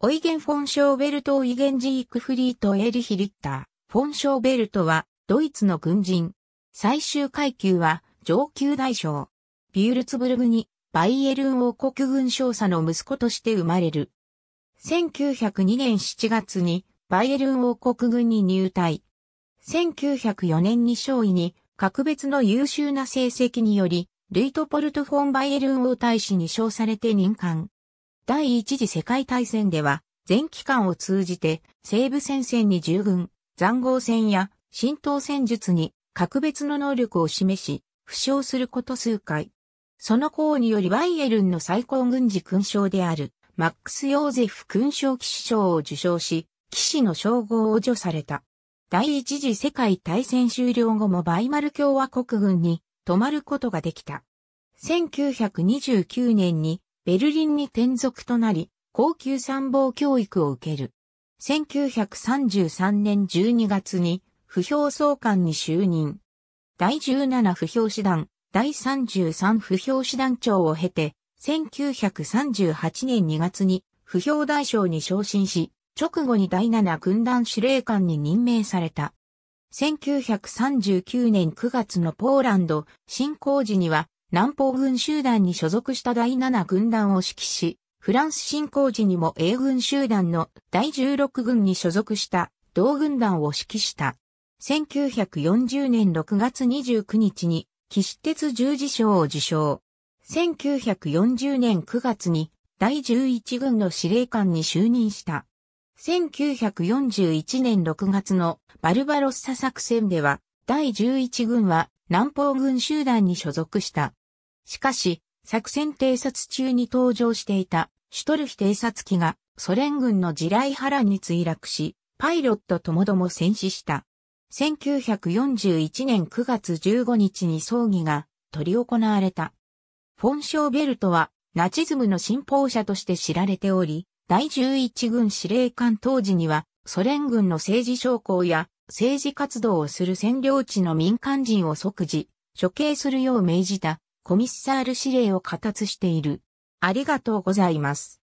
オイゲン・フォン・ショーベルト・オイゲン・ジークフリート・エリヒ・リッター。フォン・ショーベルトは、ドイツの軍人。最終階級は、上級大将。ビュールツブルグに、バイエルン王国軍少佐の息子として生まれる。1902年7月に、バイエルン王国軍に入隊。1904年に勝尉に、格別の優秀な成績により、ルイトポルト・フォン・バイエルン王大使に称されて任官。第一次世界大戦では、全期間を通じて、西部戦線に従軍、残壕戦や浸透戦術に格別の能力を示し、負傷すること数回。その功によりバイエルンの最高軍事勲章である、マックス・ヨーゼフ勲章騎士賞を受賞し、騎士の称号を除された。第一次世界大戦終了後もバイマル共和国軍に泊まることができた。1929年にベルリンに転属となり、高級参謀教育を受ける。1933年12月に、不評総監に就任。第17不評師団、第33不評師団長を経て、1938年2月に不評大将に昇進し、直後に第7軍団司令官に任命された。1939年9月のポーランド侵攻時には南方軍集団に所属した第7軍団を指揮し、フランス侵攻時にも英軍集団の第16軍に所属した同軍団を指揮した。1940年6月29日に騎士鉄十字章を受賞。1940年9月に第11軍の司令官に就任した。1941年6月のバルバロッサ作戦では、第11軍は南方軍集団に所属した。しかし、作戦偵察中に登場していたシュトルヒ偵察機がソ連軍の地雷原に墜落し、パイロットともども戦死した。1941年9月15日に葬儀が取り行われた。フォン・ショーベルトはナチズムの信奉者として知られており、第11軍司令官当時にはソ連軍の政治将校や政治活動をする占領地の民間人を即時、処刑するよう命じたコミッサール指令を形達している。ありがとうございます。